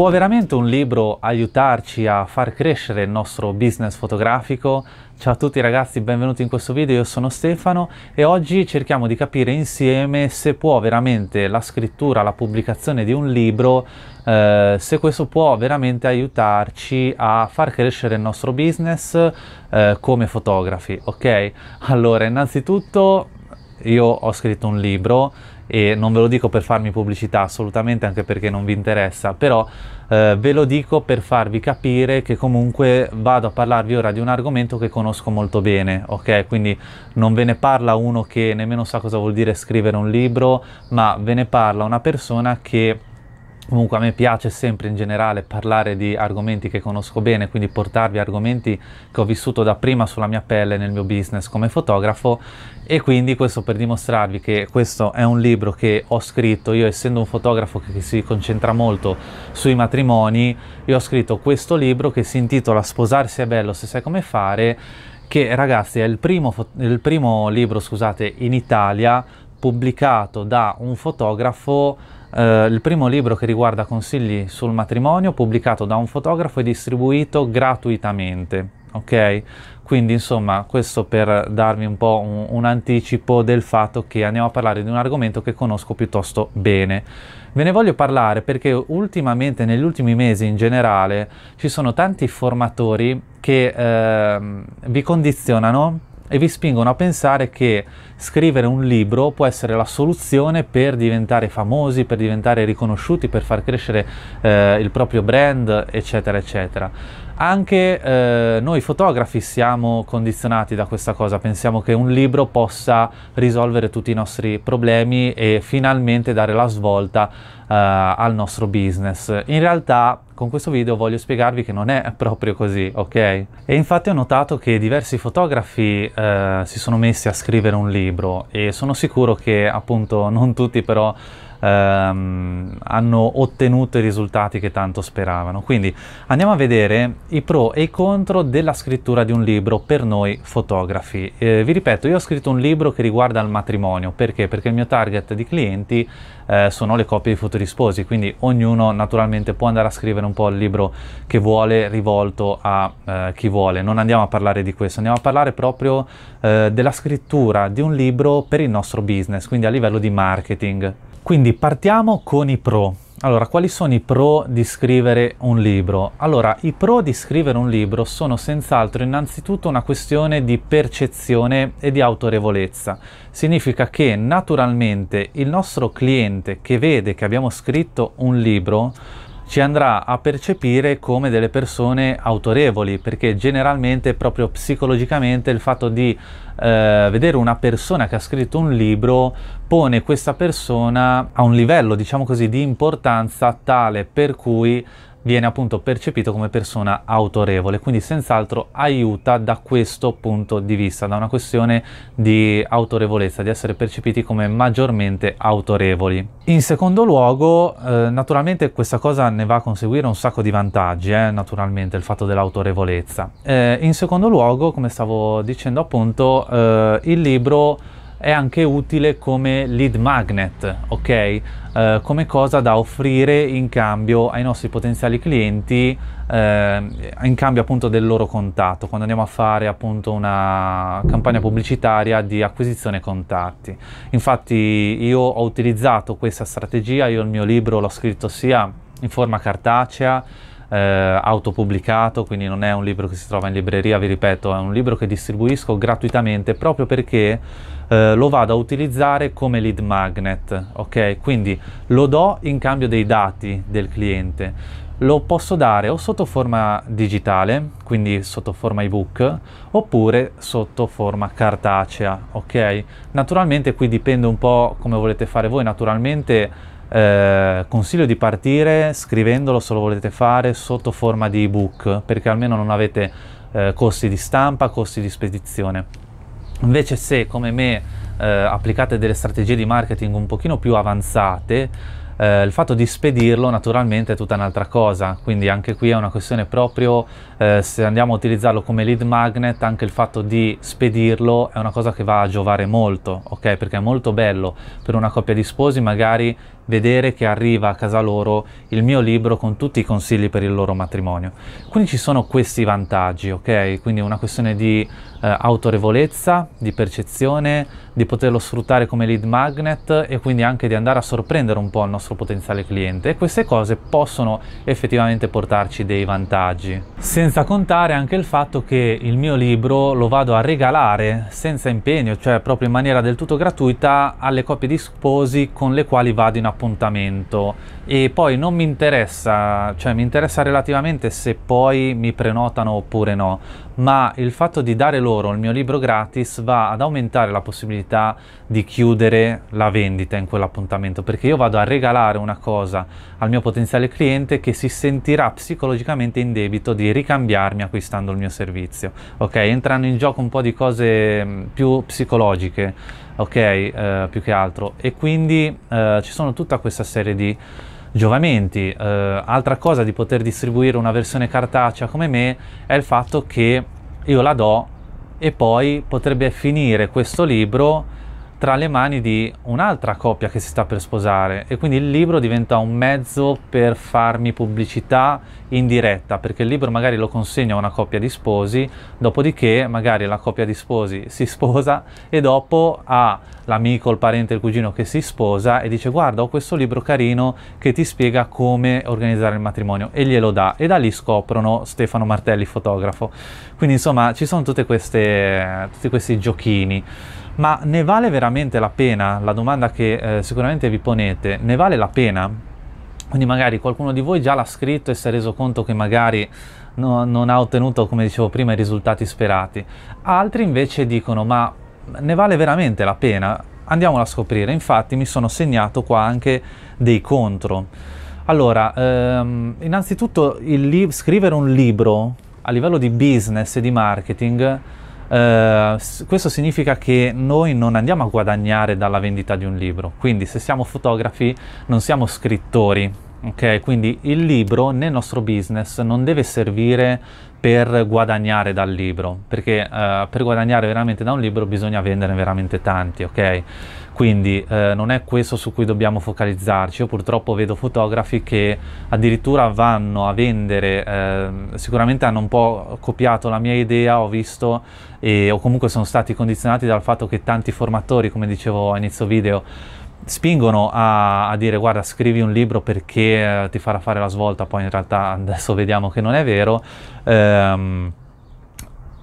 Può veramente un libro aiutarci a far crescere il nostro business fotografico? Ciao a tutti ragazzi, benvenuti in questo video, io sono Stefano e oggi cerchiamo di capire insieme se può veramente la scrittura, la pubblicazione di un libro, eh, se questo può veramente aiutarci a far crescere il nostro business eh, come fotografi, ok? Allora, innanzitutto io ho scritto un libro e non ve lo dico per farmi pubblicità assolutamente anche perché non vi interessa, però eh, ve lo dico per farvi capire che comunque vado a parlarvi ora di un argomento che conosco molto bene, ok? Quindi non ve ne parla uno che nemmeno sa cosa vuol dire scrivere un libro, ma ve ne parla una persona che Comunque a me piace sempre in generale parlare di argomenti che conosco bene, quindi portarvi argomenti che ho vissuto da prima sulla mia pelle nel mio business come fotografo e quindi questo per dimostrarvi che questo è un libro che ho scritto, io essendo un fotografo che si concentra molto sui matrimoni, io ho scritto questo libro che si intitola Sposarsi è bello se sai come fare, che ragazzi è il primo, il primo libro scusate, in Italia pubblicato da un fotografo eh, il primo libro che riguarda consigli sul matrimonio pubblicato da un fotografo e distribuito gratuitamente. Ok? Quindi insomma questo per darvi un po' un, un anticipo del fatto che andiamo a parlare di un argomento che conosco piuttosto bene. Ve ne voglio parlare perché ultimamente, negli ultimi mesi in generale, ci sono tanti formatori che eh, vi condizionano e vi spingono a pensare che scrivere un libro può essere la soluzione per diventare famosi, per diventare riconosciuti, per far crescere eh, il proprio brand, eccetera, eccetera. Anche eh, noi fotografi siamo condizionati da questa cosa, pensiamo che un libro possa risolvere tutti i nostri problemi e finalmente dare la svolta eh, al nostro business. In realtà con questo video voglio spiegarvi che non è proprio così, ok? E infatti ho notato che diversi fotografi eh, si sono messi a scrivere un libro e sono sicuro che appunto non tutti però ehm, hanno ottenuto i risultati che tanto speravano. Quindi andiamo a vedere i pro e i contro della scrittura di un libro per noi fotografi. Eh, vi ripeto, io ho scritto un libro che riguarda il matrimonio, perché? Perché il mio target di clienti eh, sono le coppie di futuri sposi, quindi ognuno naturalmente può andare a scrivere un po' il libro che vuole rivolto a eh, chi vuole. Non andiamo a parlare di questo, andiamo a parlare proprio eh, della scrittura di un libro per il nostro business, quindi a livello di marketing. Quindi partiamo con i pro. Allora, quali sono i pro di scrivere un libro? Allora, i pro di scrivere un libro sono senz'altro innanzitutto una questione di percezione e di autorevolezza. Significa che naturalmente il nostro cliente che vede che abbiamo scritto un libro ci andrà a percepire come delle persone autorevoli, perché generalmente proprio psicologicamente il fatto di eh, vedere una persona che ha scritto un libro pone questa persona a un livello, diciamo così, di importanza tale per cui viene appunto percepito come persona autorevole, quindi senz'altro aiuta da questo punto di vista, da una questione di autorevolezza, di essere percepiti come maggiormente autorevoli. In secondo luogo, eh, naturalmente questa cosa ne va a conseguire un sacco di vantaggi, eh, naturalmente il fatto dell'autorevolezza. Eh, in secondo luogo, come stavo dicendo appunto, eh, il libro è anche utile come lead magnet, ok? Eh, come cosa da offrire in cambio ai nostri potenziali clienti, eh, in cambio appunto del loro contatto, quando andiamo a fare appunto una campagna pubblicitaria di acquisizione contatti. Infatti io ho utilizzato questa strategia, io il mio libro l'ho scritto sia in forma cartacea, eh, autopubblicato, quindi non è un libro che si trova in libreria, vi ripeto, è un libro che distribuisco gratuitamente proprio perché eh, lo vado a utilizzare come lead magnet, ok? Quindi lo do in cambio dei dati del cliente. Lo posso dare o sotto forma digitale, quindi sotto forma ebook, oppure sotto forma cartacea, ok? Naturalmente qui dipende un po' come volete fare voi, naturalmente eh, consiglio di partire scrivendolo se lo volete fare sotto forma di ebook perché almeno non avete eh, costi di stampa, costi di spedizione. Invece se come me eh, applicate delle strategie di marketing un pochino più avanzate, eh, il fatto di spedirlo naturalmente è tutta un'altra cosa, quindi anche qui è una questione proprio eh, se andiamo a utilizzarlo come lead magnet, anche il fatto di spedirlo è una cosa che va a giovare molto, ok? Perché è molto bello per una coppia di sposi magari vedere che arriva a casa loro il mio libro con tutti i consigli per il loro matrimonio. Quindi ci sono questi vantaggi, ok? Quindi è una questione di eh, autorevolezza, di percezione, di poterlo sfruttare come lead magnet e quindi anche di andare a sorprendere un po' il nostro potenziale cliente e queste cose possono effettivamente portarci dei vantaggi. Senza contare anche il fatto che il mio libro lo vado a regalare senza impegno, cioè proprio in maniera del tutto gratuita alle coppie di sposi con le quali vado in appuntamento e poi non mi interessa, cioè mi interessa relativamente se poi mi prenotano oppure no, ma il fatto di dare loro loro il mio libro gratis va ad aumentare la possibilità di chiudere la vendita in quell'appuntamento perché io vado a regalare una cosa al mio potenziale cliente che si sentirà psicologicamente in debito di ricambiarmi acquistando il mio servizio. Ok, entrano in gioco un po' di cose mm, più psicologiche, ok, eh, più che altro e quindi eh, ci sono tutta questa serie di giovamenti. Uh, altra cosa di poter distribuire una versione cartacea come me è il fatto che io la do e poi potrebbe finire questo libro tra le mani di un'altra coppia che si sta per sposare e quindi il libro diventa un mezzo per farmi pubblicità in diretta perché il libro magari lo consegna a una coppia di sposi, dopodiché magari la coppia di sposi si sposa e dopo ha l'amico, il parente, il cugino che si sposa e dice guarda ho questo libro carino che ti spiega come organizzare il matrimonio e glielo dà e da lì scoprono Stefano Martelli fotografo. Quindi insomma ci sono tutte queste, tutti questi giochini ma ne vale veramente la pena? La domanda che eh, sicuramente vi ponete, ne vale la pena? Quindi magari qualcuno di voi già l'ha scritto e si è reso conto che magari no, non ha ottenuto, come dicevo prima, i risultati sperati. Altri invece dicono, ma ne vale veramente la pena? Andiamola a scoprire. Infatti mi sono segnato qua anche dei contro. Allora, ehm, innanzitutto scrivere un libro a livello di business e di marketing eh, questo significa che noi non andiamo a guadagnare dalla vendita di un libro, quindi se siamo fotografi non siamo scrittori, ok? Quindi il libro nel nostro business non deve servire per guadagnare dal libro, perché eh, per guadagnare veramente da un libro bisogna vendere veramente tanti, ok? Quindi eh, non è questo su cui dobbiamo focalizzarci. Io purtroppo vedo fotografi che addirittura vanno a vendere, eh, sicuramente hanno un po' copiato la mia idea, ho visto, e, o comunque sono stati condizionati dal fatto che tanti formatori, come dicevo a inizio video, spingono a, a, dire guarda scrivi un libro perché eh, ti farà fare la svolta, poi in realtà adesso vediamo che non è vero. Ehm,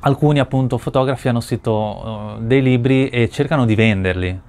alcuni appunto fotografi hanno scritto uh, dei libri e cercano di venderli,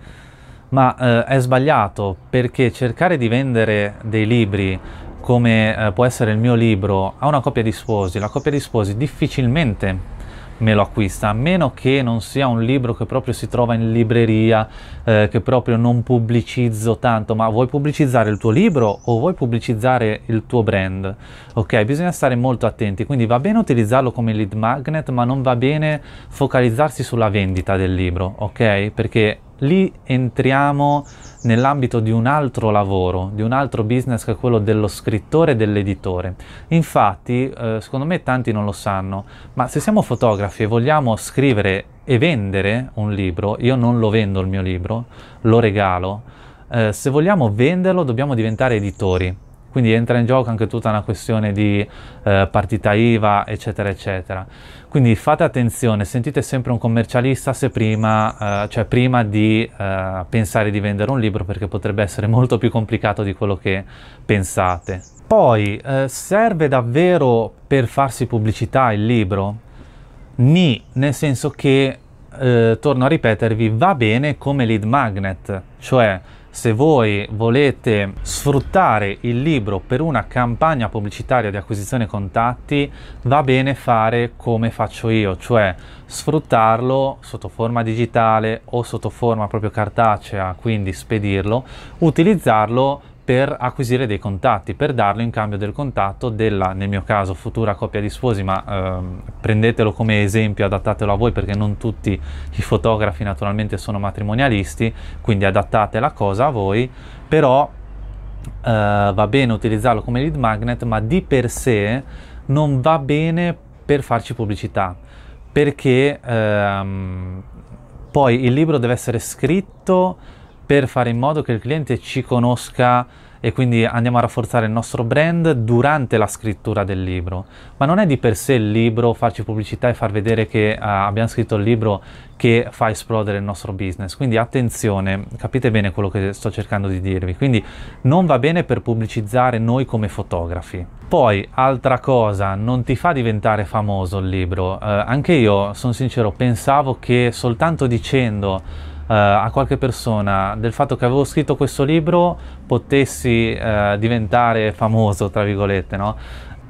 ma uh, è sbagliato perché cercare di vendere dei libri come uh, può essere il mio libro a una coppia di sposi, la coppia di sposi difficilmente me lo acquista, a meno che non sia un libro che proprio si trova in libreria, eh, che proprio non pubblicizzo tanto, ma vuoi pubblicizzare il tuo libro o vuoi pubblicizzare il tuo brand? Ok, bisogna stare molto attenti, quindi va bene utilizzarlo come lead magnet, ma non va bene focalizzarsi sulla vendita del libro, ok? Perché Lì entriamo nell'ambito di un altro lavoro, di un altro business che è quello dello scrittore e dell'editore. Infatti, eh, secondo me tanti non lo sanno, ma se siamo fotografi e vogliamo scrivere e vendere un libro, io non lo vendo il mio libro, lo regalo, eh, se vogliamo venderlo dobbiamo diventare editori quindi entra in gioco anche tutta una questione di eh, partita IVA, eccetera, eccetera. Quindi fate attenzione, sentite sempre un commercialista se prima, eh, cioè prima di eh, pensare di vendere un libro perché potrebbe essere molto più complicato di quello che pensate. Poi, eh, serve davvero per farsi pubblicità il libro? Ni, nel senso che, eh, torno a ripetervi, va bene come lead magnet, cioè se voi volete sfruttare il libro per una campagna pubblicitaria di acquisizione contatti, va bene fare come faccio io, cioè sfruttarlo sotto forma digitale o sotto forma proprio cartacea, quindi spedirlo, utilizzarlo per acquisire dei contatti, per darlo in cambio del contatto della, nel mio caso, futura coppia di sposi, ma ehm, prendetelo come esempio, adattatelo a voi perché non tutti i fotografi naturalmente sono matrimonialisti, quindi adattate la cosa a voi, però eh, va bene utilizzarlo come lead magnet, ma di per sé non va bene per farci pubblicità, perché ehm, poi il libro deve essere scritto per fare in modo che il cliente ci conosca e quindi andiamo a rafforzare il nostro brand durante la scrittura del libro. Ma non è di per sé il libro farci pubblicità e far vedere che uh, abbiamo scritto il libro che fa esplodere il nostro business. Quindi attenzione, capite bene quello che sto cercando di dirvi. Quindi non va bene per pubblicizzare noi come fotografi. Poi, altra cosa, non ti fa diventare famoso il libro. Uh, anche io, sono sincero, pensavo che soltanto dicendo eh, a qualche persona del fatto che avevo scritto questo libro potessi eh, diventare famoso, tra virgolette, no?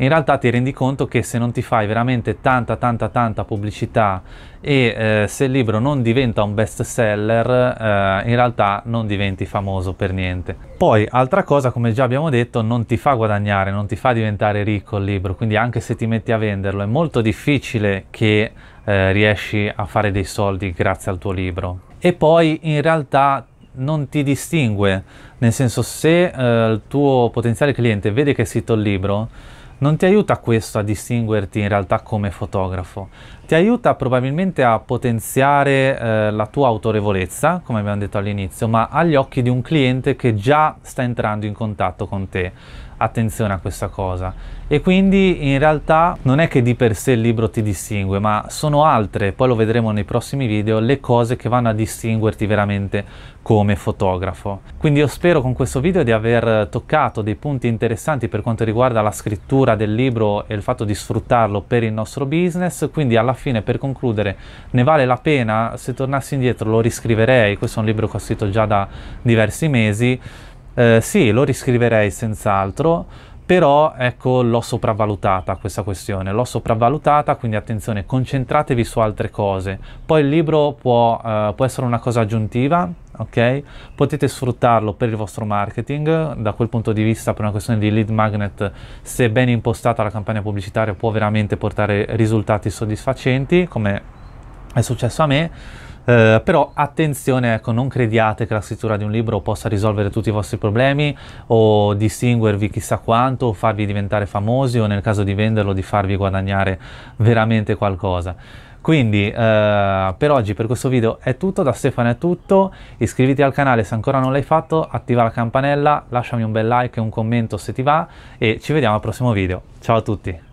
in realtà ti rendi conto che se non ti fai veramente tanta tanta tanta pubblicità e eh, se il libro non diventa un best seller eh, in realtà non diventi famoso per niente poi altra cosa come già abbiamo detto non ti fa guadagnare non ti fa diventare ricco il libro quindi anche se ti metti a venderlo è molto difficile che eh, riesci a fare dei soldi grazie al tuo libro e poi in realtà non ti distingue, nel senso se eh, il tuo potenziale cliente vede che è sito il libro, non ti aiuta questo a distinguerti in realtà come fotografo, ti aiuta probabilmente a potenziare eh, la tua autorevolezza, come abbiamo detto all'inizio, ma agli occhi di un cliente che già sta entrando in contatto con te attenzione a questa cosa. E quindi in realtà non è che di per sé il libro ti distingue, ma sono altre, poi lo vedremo nei prossimi video, le cose che vanno a distinguerti veramente come fotografo. Quindi io spero con questo video di aver toccato dei punti interessanti per quanto riguarda la scrittura del libro e il fatto di sfruttarlo per il nostro business, quindi alla fine per concludere ne vale la pena, se tornassi indietro lo riscriverei, questo è un libro che ho scritto già da diversi mesi, eh, sì, lo riscriverei senz'altro, però ecco l'ho sopravvalutata questa questione, l'ho sopravvalutata, quindi attenzione, concentratevi su altre cose. Poi il libro può, eh, può essere una cosa aggiuntiva, ok? Potete sfruttarlo per il vostro marketing, da quel punto di vista per una questione di lead magnet, se ben impostata la campagna pubblicitaria può veramente portare risultati soddisfacenti, come è successo a me eh, però attenzione, ecco, non crediate che la scrittura di un libro possa risolvere tutti i vostri problemi o distinguervi chissà quanto o farvi diventare famosi o nel caso di venderlo di farvi guadagnare veramente qualcosa. Quindi eh, per oggi, per questo video è tutto, da Stefano è tutto, iscriviti al canale se ancora non l'hai fatto, attiva la campanella, lasciami un bel like e un commento se ti va e ci vediamo al prossimo video. Ciao a tutti!